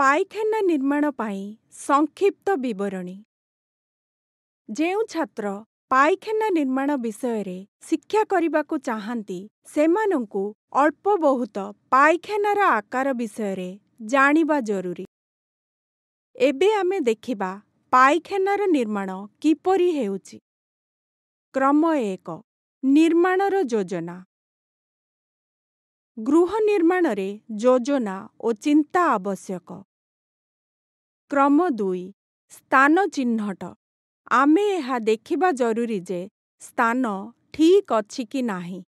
ପାଇଖାନା ନିର୍ମାଣ ପାଇଁ ସଂକ୍ଷିପ୍ତ ବିବରଣୀ ଯେଉଁ ଛାତ୍ର ପାଇଖାନା ନିର୍ମାଣ ବିଷୟରେ ଶିକ୍ଷା କରିବାକୁ ଚାହାନ୍ତି ସେମାନଙ୍କୁ ଅଳ୍ପ ବହୁତ ପାଇଖାନାର ଆକାର ବିଷୟରେ ଜାଣିବା ଜରୁରୀ ଏବେ ଆମେ ଦେଖିବା ପାଇଖାନାର ନିର୍ମାଣ କିପରି ହେଉଛି କ୍ରମ ଏକ ନିର୍ମାଣର ଯୋଜନା ଗୃହ ନିର୍ମାଣରେ ଯୋଜନା ଓ ଚିନ୍ତା ଆବଶ୍ୟକ କ୍ରମ ଦୁଇ ସ୍ଥାନ ଚିହ୍ନଟ ଆମେ ଏହା ଦେଖିବା ଜରୁରୀ ଯେ ସ୍ଥାନ ଠିକ୍ ଅଛି କି ନାହିଁ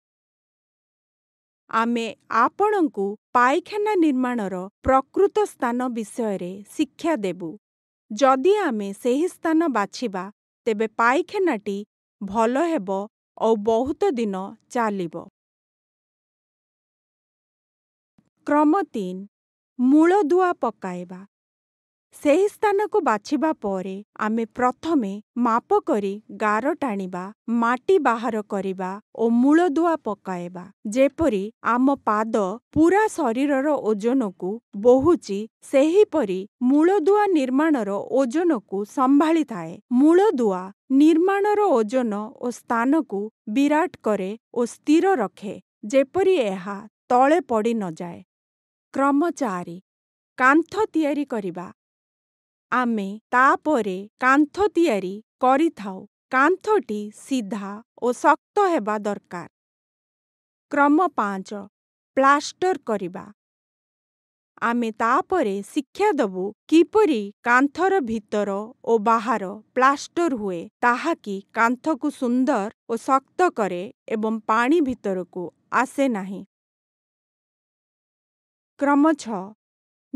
ଆମେ ଆପଣଙ୍କୁ ପାଇଖାନା ନିର୍ମାଣର ପ୍ରକୃତ ସ୍ଥାନ ବିଷୟରେ ଶିକ୍ଷା ଦେବୁ ଯଦି ଆମେ ସେହି ସ୍ଥାନ ବାଛିବା ତେବେ ପାଇଖାନାଟି ଭଲ ହେବ ଓ ବହୁତ ଦିନ ଚାଲିବ କ୍ରମ ତିନ ମୂଳଦୁଆ ପକାଇବା ସେହି ସ୍ଥାନକୁ ବାଛିବା ପରେ ଆମେ ପ୍ରଥମେ ମାପ କରି ଗାର ଟାଣିବା ମାଟି ବାହାର କରିବା ଓ ମୂଳଦୁଆ ପକାଇବା ଯେପରି ଆମ ପାଦ ପୁରା ଶରୀରର ଓଜନକୁ ବୋହୁଛି ସେହିପରି ମୂଳଦୁଆ ନିର୍ମାଣର ଓଜନକୁ ସମ୍ଭାଳିଥାଏ ମୂଳଦୁଆ ନିର୍ମାଣର ଓଜନ ଓ ସ୍ଥାନକୁ ବିରାଟ କରେ ଓ ସ୍ଥିର ରଖେ ଯେପରି ଏହା ତଳେ ପଡ଼ି ନଯାଏ କ୍ରମ ଚାରି କାନ୍ଥ ତିଆରି କରିବା ଆମେ ତାପରେ କାନ୍ଥ ତିଆରି କରିଥାଉ କାନ୍ଥଟି ସିଧା ଓ ଶକ୍ତ ହେବା ଦରକାର କ୍ରମ ପାଞ୍ଚ ପ୍ଲାଷ୍ଟର କରିବା ଆମେ ତାପରେ ଶିକ୍ଷା ଦେବୁ କିପରି କାନ୍ଥର ଭିତର ଓ ବାହାର ପ୍ଲାଷ୍ଟର ହୁଏ ତାହାକି କାନ୍ଥକୁ ସୁନ୍ଦର ଓ ଶକ୍ତ କରେ ଏବଂ ପାଣି ଭିତରକୁ ଆସେ ନାହିଁ କ୍ରମ ଛଅ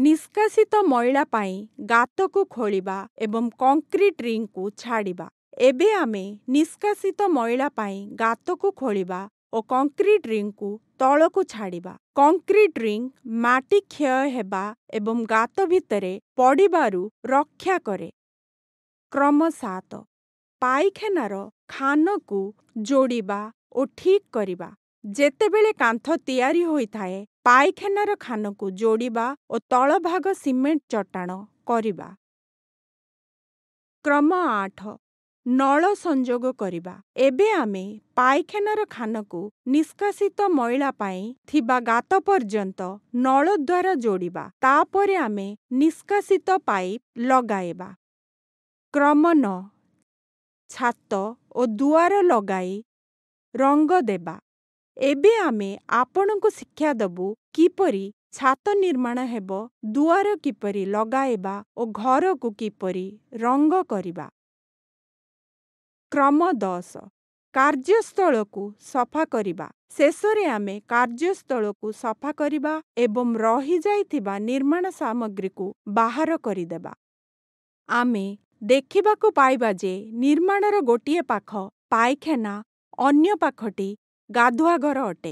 ନିଷ୍କାସିତ ମଇଳା ପାଇଁ ଗାତକୁ ଖୋଳିବା ଏବଂ କଂକ୍ରିଟ୍ ରିଙ୍ଗକୁ ଛାଡ଼ିବା ଏବେ ଆମେ ନିଷ୍କାସିତ ମଇଳା ପାଇଁ ଗାତକୁ ଖୋଳିବା ଓ କଂକ୍ରିଟ୍ ରିଙ୍ଗକୁ ତଳକୁ ଛାଡ଼ିବା କଂକ୍ରିଟ୍ ରିଙ୍ଗ ମାଟି କ୍ଷୟ ହେବା ଏବଂ ଗାତ ଭିତରେ ପଡ଼ିବାରୁ ରକ୍ଷା କରେ କ୍ରମ ସାତ ପାଇଖାନାର ଖାନକୁ ଯୋଡ଼ିବା ଓ ଠିକ୍ କରିବା ଯେତେବେଳେ କାନ୍ଥ ତିଆରି ହୋଇଥାଏ ପାଇଖାନାର ଖାନକୁ ଯୋଡ଼ିବା ଓ ତଳଭାଗ ସିମେଣ୍ଟ ଚଟାଣ କରିବା କ୍ରମ ଆଠ ନଳ ସଂଯୋଗ କରିବା ଏବେ ଆମେ ପାଇଖାନାର ଖାନକୁ ନିଷ୍କାସିତ ମଇଳା ପାଇଁ ଥିବା ଗାତ ପର୍ଯ୍ୟନ୍ତ ନଳ ଦ୍ୱାରା ଯୋଡ଼ିବା ତାପରେ ଆମେ ନିଷ୍କାସିତ ପାଇପ୍ ଲଗାଇବା କ୍ରମ ନ ଛାତ ଓ ଦୁଆର ଲଗାଇ ରଙ୍ଗ ଦେବା ଏବେ ଆମେ ଆପଣଙ୍କୁ ଶିକ୍ଷା ଦେବୁ କିପରି ଛାତ ନିର୍ମାଣ ହେବ ଦୁଆର କିପରି ଲଗାଇବା ଓ ଘରକୁ କିପରି ରଙ୍ଗ କରିବା କ୍ରମ ଦଶ କାର୍ଯ୍ୟସ୍ଥଳକୁ ସଫା କରିବା ଶେଷରେ ଆମେ କାର୍ଯ୍ୟସ୍ଥଳକୁ ସଫା କରିବା ଏବଂ ରହିଯାଇଥିବା ନିର୍ମାଣ ସାମଗ୍ରୀକୁ ବାହାର କରିଦେବା ଆମେ ଦେଖିବାକୁ ପାଇବା ଯେ ନିର୍ମାଣର ଗୋଟିଏ ପାଖ ପାଇଖାନା ଅନ୍ୟ ପାଖଟି ଗାଧୁଆ ଘର ଅଟେ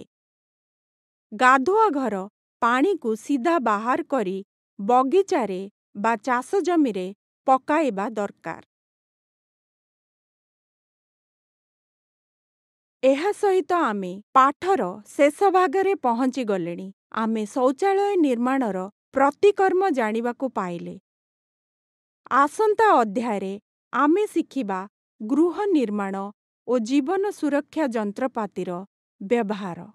ଗାଧୁଆ ଘର ପାଣିକୁ ସିଧା ବାହାର କରି ବଗିଚାରେ ବା ଚାଷ ଜମିରେ ପକାଇବା ଦରକାର ଏହା ସହିତ ଆମେ ପାଠର ଶେଷ ଭାଗରେ ପହଞ୍ଚିଗଲେଣି ଆମେ ଶୌଚାଳୟ ନିର୍ମାଣର ପ୍ରତିକର୍ମ ଜାଣିବାକୁ ପାଇଲେ ଆସନ୍ତା ଅଧ୍ୟାୟରେ ଆମେ ଶିଖିବା ଗୃହ ନିର୍ମାଣ ଓ ଜୀବନ ସୁରକ୍ଷା ଯନ୍ତ୍ରପାତିର ବ୍ୟବହାର